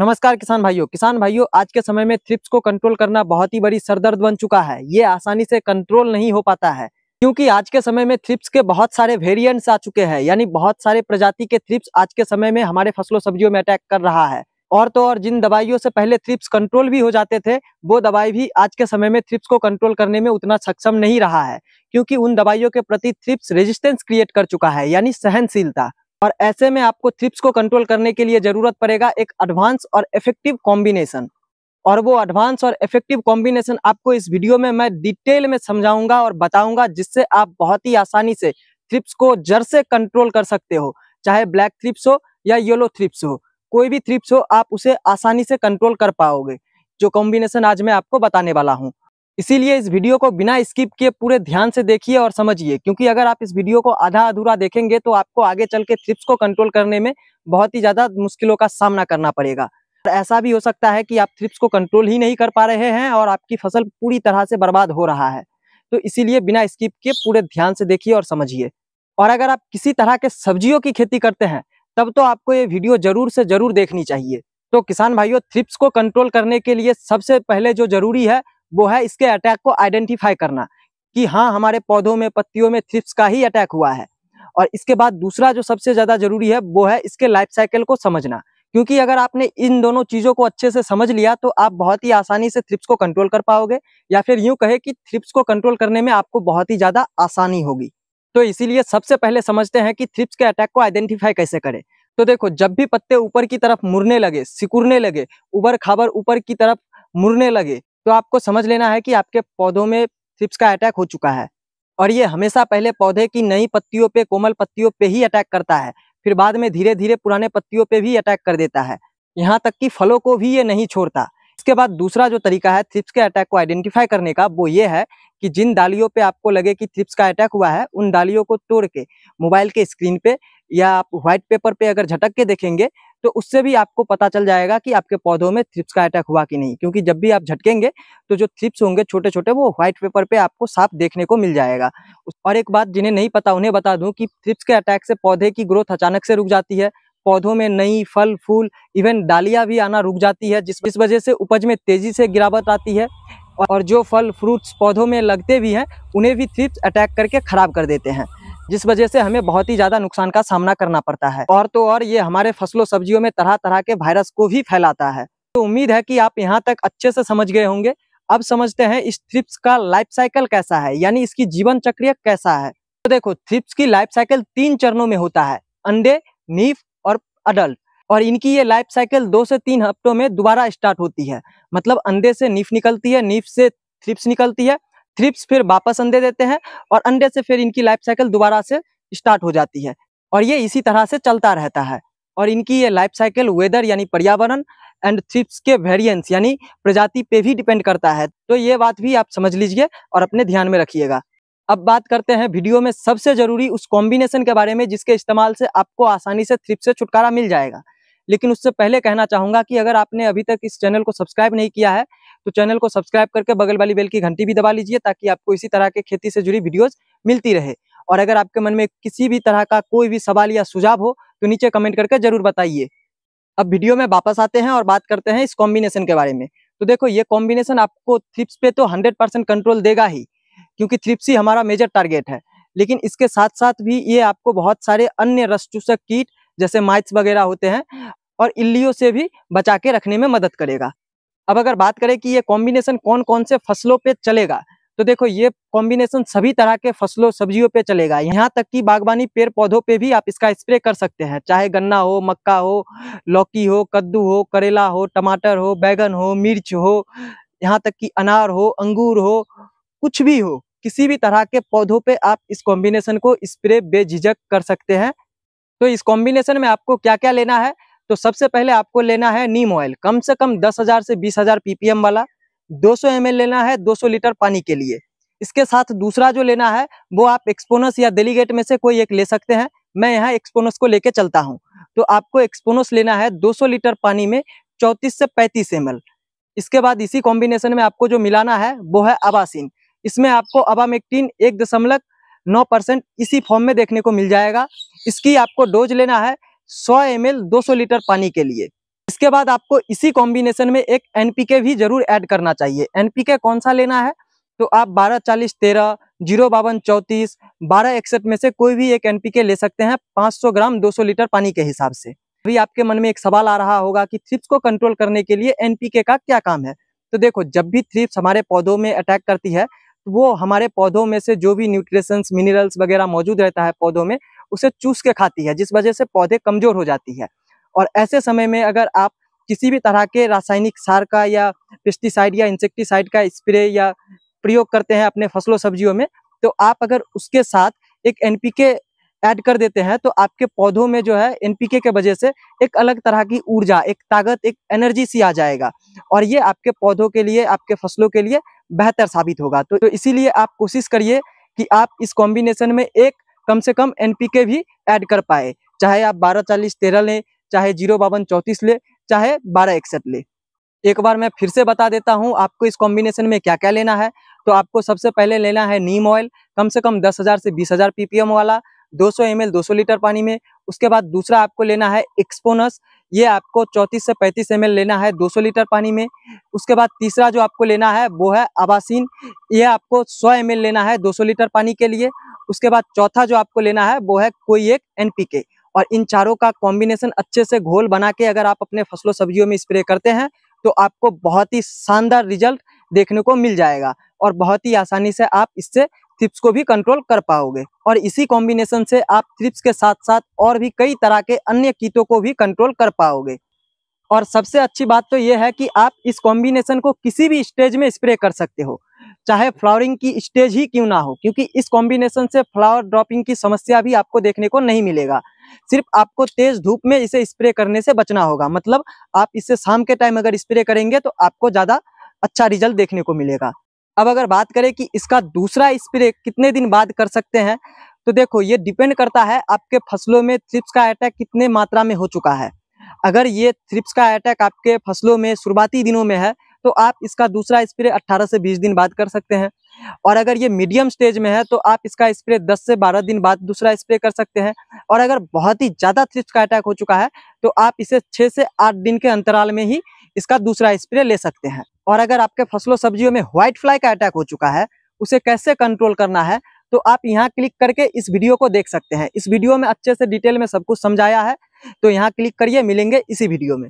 नमस्कार किसान भाइयों किसान भाइयों आज के समय में थ्रिप्स को कंट्रोल करना बहुत ही बड़ी सरदर्द बन चुका है ये आसानी से कंट्रोल नहीं हो पाता है क्योंकि आज के समय में थ्रिप्स के बहुत सारे वेरिएंट्स आ चुके हैं यानी बहुत सारे प्रजाति के थ्रिप्स आज के समय में हमारे फसलों सब्जियों में अटैक कर रहा है और तो और जिन दवाइयों से पहले थ्रिप्स कंट्रोल भी हो जाते थे वो दवाई भी आज के समय में थ्रिप्स को कंट्रोल करने में उतना सक्षम नहीं रहा है क्योंकि उन दवाइयों के प्रति थ्रिप्स रेजिस्टेंस क्रिएट कर चुका है यानी सहनशीलता और ऐसे में आपको थ्रिप्स को कंट्रोल करने के लिए जरूरत पड़ेगा एक एडवांस और इफेक्टिव कॉम्बिनेशन और वो एडवांस और इफेक्टिव कॉम्बिनेशन आपको इस वीडियो में मैं डिटेल में समझाऊंगा और बताऊंगा जिससे आप बहुत ही आसानी से थ्रिप्स को जर से कंट्रोल कर सकते हो चाहे ब्लैक थ्रिप्स हो या येलो थ्रिप्स हो कोई भी थ्रिप्स हो आप उसे आसानी से कंट्रोल कर पाओगे जो कॉम्बिनेशन आज मैं आपको बताने वाला हूँ इसीलिए इस वीडियो को बिना स्किप किए पूरे ध्यान से देखिए और समझिए क्योंकि अगर आप इस वीडियो को आधा अधूरा देखेंगे तो आपको आगे चल के थ्रिप्स को कंट्रोल करने में बहुत ही ज़्यादा मुश्किलों का सामना करना पड़ेगा ऐसा भी हो सकता है कि आप थ्रिप्स को कंट्रोल ही नहीं कर पा रहे हैं और आपकी फसल पूरी तरह से बर्बाद हो रहा है तो इसीलिए बिना स्किप किए पूरे ध्यान से देखिए और समझिए और अगर आप किसी तरह के सब्जियों की खेती करते हैं तब तो आपको ये वीडियो जरूर से जरूर देखनी चाहिए तो किसान भाइयों थ्रिप्स को कंट्रोल करने के लिए सबसे पहले जो जरूरी है वो है इसके अटैक को आइडेंटिफाई करना कि हाँ हमारे पौधों में पत्तियों में थ्रिप्स का ही अटैक हुआ है और इसके बाद दूसरा जो सबसे ज़्यादा जरूरी है वो है इसके लाइफ साइकिल को समझना क्योंकि अगर आपने इन दोनों चीज़ों को अच्छे से समझ लिया तो आप बहुत ही आसानी से थ्रिप्स को कंट्रोल कर पाओगे या फिर यूं कहे कि थ्रिप्स को कंट्रोल करने में आपको बहुत ही ज़्यादा आसानी होगी तो इसीलिए सबसे पहले समझते हैं कि थ्रिप्स के अटैक को आइडेंटिफाई कैसे करें तो देखो जब भी पत्ते ऊपर की तरफ मुड़ने लगे सिकुड़ने लगे उबर खाबर ऊपर की तरफ मुड़ने लगे तो आपको समझ लेना है कि आपके पौधों में थ्रिप्स का अटैक हो चुका है और ये हमेशा पहले पौधे की नई पत्तियों पे कोमल पत्तियों पे ही अटैक करता है फिर बाद में धीरे धीरे पुराने पत्तियों पे भी अटैक कर देता है यहाँ तक कि फलों को भी ये नहीं छोड़ता इसके बाद दूसरा जो तरीका है थ्रिप्स के अटैक को आइडेंटिफाई करने का वो ये है कि जिन डालियों पे आपको लगे कि थ्रिप्स का अटैक हुआ है उन डालियों को तोड़ के मोबाइल के स्क्रीन पे या आप व्हाइट पेपर पे अगर झटक के देखेंगे तो उससे भी आपको पता चल जाएगा कि आपके पौधों में थ्रिप्स का अटैक हुआ कि नहीं क्योंकि जब भी आप झटकेंगे तो जो थ्रिप्स होंगे छोटे छोटे वो व्हाइट पेपर पे आपको साफ देखने को मिल जाएगा और एक बात जिन्हें नहीं पता उन्हें बता दूं कि थ्रिप्स के अटैक से पौधे की ग्रोथ अचानक से रुक जाती है पौधों में नई फल फूल इवन डालियाँ भी आना रुक जाती है जिस वजह से उपज में तेजी से गिरावट आती है और जो फल फ्रूट्स पौधों में लगते भी हैं उन्हें भी थ्रिप्स अटैक करके खराब कर देते हैं जिस वजह से हमें बहुत ही ज्यादा नुकसान का सामना करना पड़ता है और तो और ये हमारे फसलों सब्जियों में तरह तरह के वायरस को भी फैलाता है तो उम्मीद है कि आप यहाँ तक अच्छे से समझ गए होंगे अब समझते हैं इस थ्रिप्स का लाइफ साइकिल कैसा है यानी इसकी जीवन चक्रिय कैसा है तो देखो थ्रिप्स की लाइफ साइकिल तीन चरणों में होता है अंडे नीफ और अडल्ट और इनकी ये लाइफ साइकिल दो से तीन हफ्तों में दोबारा स्टार्ट होती है मतलब अंडे से नीफ निकलती है नीफ से थ्रिप्स निकलती है थ्रिप्स फिर वापस अंडे देते हैं और अंडे से फिर इनकी लाइफ साइकिल दोबारा से स्टार्ट हो जाती है और ये इसी तरह से चलता रहता है और इनकी ये लाइफ साइकिल वेदर यानी पर्यावरण एंड थ्रिप्स के वेरियंस यानी प्रजाति पे भी डिपेंड करता है तो ये बात भी आप समझ लीजिए और अपने ध्यान में रखिएगा अब बात करते हैं वीडियो में सबसे जरूरी उस कॉम्बिनेशन के बारे में जिसके इस्तेमाल से आपको आसानी से थ्रिप से छुटकारा मिल जाएगा लेकिन उससे पहले कहना चाहूंगा कि अगर आपने अभी तक इस चैनल को सब्सक्राइब नहीं किया है तो चैनल को सब्सक्राइब करके बगल वाली बेल की घंटी भी दबा लीजिए ताकि आपको इसी तरह के खेती से जुड़ी वीडियोज मिलती रहे और अगर आपके मन में किसी भी तरह का कोई भी सवाल या सुझाव हो तो नीचे कमेंट करके जरूर बताइए अब वीडियो में वापस आते हैं और बात करते हैं इस कॉम्बिनेशन के बारे में तो देखो ये कॉम्बिनेशन आपको थ्रिप्स पे तो 100 परसेंट कंट्रोल देगा ही क्योंकि थ्रिप्स ही हमारा मेजर टारगेट है लेकिन इसके साथ साथ भी ये आपको बहुत सारे अन्य रसचूसक कीट जैसे माइट्स वगैरह होते हैं और इल्लियों से भी बचा के रखने में मदद करेगा अब अगर बात करें कि ये कॉम्बिनेशन कौन कौन से फसलों पे चलेगा तो देखो ये कॉम्बिनेशन सभी तरह के फसलों सब्जियों पे चलेगा यहाँ तक कि बागवानी पेड़ पौधों पे भी आप इसका स्प्रे कर सकते हैं चाहे गन्ना हो मक्का हो लौकी हो कद्दू हो करेला हो टमाटर हो बैगन हो मिर्च हो यहाँ तक कि अनार हो अंगूर हो कुछ भी हो किसी भी तरह के पौधों पे आप इस कॉम्बिनेशन को स्प्रे बेझिझक कर सकते हैं तो इस कॉम्बिनेशन में आपको क्या क्या लेना है तो सबसे पहले आपको लेना है नीम ऑयल कम से कम दस हजार से बीस हजार पीपीएम वाला 200 सौ लेना है 200 लीटर पानी के लिए इसके साथ दूसरा जो लेना है वो आप एक्सपोनस या डेलीगेट में से कोई एक ले सकते हैं मैं यहाँ एक्सपोनस को लेके चलता हूँ तो आपको एक्सपोनस लेना है 200 लीटर पानी में 34 से 35 एम इसके बाद इसी कॉम्बिनेशन में आपको जो मिलाना है वो है अबासिन इसमें आपको अबामेक्टीन एक दशमलव नौ परसेंट इसी फॉर्म में देखने को मिल जाएगा इसकी आपको डोज लेना है सौ एम एल लीटर पानी के लिए इसके बाद आपको इसी कॉम्बिनेशन में एक एनपीके भी जरूर ऐड करना चाहिए एनपीके कौन सा लेना है तो आप बारह चालीस तेरह जीरो बावन चौंतीस बारह इकसठ में से कोई भी एक एनपीके ले सकते हैं 500 ग्राम 200 लीटर पानी के हिसाब से अभी आपके मन में एक सवाल आ रहा होगा कि थ्रिप्स को कंट्रोल करने के लिए एनपीके का क्या काम है तो देखो जब भी थ्रिप्स हमारे पौधों में अटैक करती है तो वो हमारे पौधों में से जो भी न्यूट्रिशंस मिनरल्स वगैरह मौजूद रहता है पौधों में उसे चूस के खाती है जिस वजह से पौधे कमजोर हो जाती है और ऐसे समय में अगर आप किसी भी तरह के रासायनिक सार का या पेस्टिसाइड या इंसेक्टिसाइड का स्प्रे या प्रयोग करते हैं अपने फसलों सब्जियों में तो आप अगर उसके साथ एक एनपीके ऐड कर देते हैं तो आपके पौधों में जो है एनपीके के वजह से एक अलग तरह की ऊर्जा एक ताकत एक एनर्जी सी आ जाएगा और ये आपके पौधों के लिए आपके फसलों के लिए बेहतर साबित होगा तो, तो इसीलिए आप कोशिश करिए कि आप इस कॉम्बिनेशन में एक कम से कम एनपीके भी ऐड कर पाए चाहे आप बारह चालीस तेरह लें चाहे जीरो बावन चौंतीस लें चाहे बारह इकसठ लें एक बार मैं फिर से बता देता हूं आपको इस कॉम्बिनेशन में क्या क्या लेना है तो आपको सबसे पहले लेना है नीम ऑयल कम से कम दस हज़ार से बीस हज़ार पीपीएम वाला 200 सौ एम लीटर पानी में उसके बाद दूसरा आपको लेना है एक्सपोनस ये आपको 34 से 35 एम लेना है 200 लीटर पानी में उसके बाद तीसरा जो आपको लेना है वो है आबासीन ये आपको 100 एम लेना है 200 लीटर पानी के लिए उसके बाद चौथा जो आपको लेना है वो है कोई एक एनपीके और इन चारों का कॉम्बिनेशन अच्छे से घोल बना के अगर आप अपने फसलों सब्जियों में स्प्रे करते हैं तो आपको बहुत ही शानदार रिजल्ट देखने को मिल जाएगा और बहुत ही आसानी से आप इससे थ्रिप्स को भी कंट्रोल कर पाओगे और इसी कॉम्बिनेशन से आप थ्रिप्स के साथ साथ और भी कई तरह के अन्य कीटों को भी कंट्रोल कर पाओगे और सबसे अच्छी बात तो ये है कि आप इस कॉम्बिनेशन को किसी भी स्टेज में स्प्रे कर सकते हो चाहे फ्लावरिंग की स्टेज ही क्यों ना हो क्योंकि इस कॉम्बिनेशन से फ्लावर ड्रॉपिंग की समस्या भी आपको देखने को नहीं मिलेगा सिर्फ आपको तेज धूप में इसे स्प्रे करने से बचना होगा मतलब आप इसे शाम के टाइम अगर स्प्रे करेंगे तो आपको ज़्यादा अच्छा रिजल्ट देखने को मिलेगा अब अगर बात करें कि इसका दूसरा स्प्रे कितने दिन बाद कर सकते हैं तो देखो ये डिपेंड करता है आपके फसलों में थ्रिप्स का अटैक कितने मात्रा में हो चुका है अगर ये थ्रिप्स का अटैक आपके फसलों में शुरुआती दिनों में है तो आप इसका दूसरा स्प्रे 18 से 20 दिन बाद कर सकते हैं और अगर ये मीडियम स्टेज में है तो आप इसका स्प्रे 10 से 12 दिन बाद दूसरा स्प्रे कर सकते हैं और अगर बहुत ही ज़्यादा थ्रिप्स का अटैक हो चुका है तो आप इसे छः से आठ दिन के अंतराल में ही इसका दूसरा स्प्रे ले सकते हैं और अगर आपके फसलों सब्जियों में व्हाइट फ्लाई का अटैक हो चुका है उसे कैसे कंट्रोल करना है तो आप यहाँ क्लिक करके इस वीडियो को देख सकते हैं इस वीडियो में अच्छे से डिटेल में सब कुछ समझाया है तो यहाँ क्लिक करिए मिलेंगे इसी वीडियो में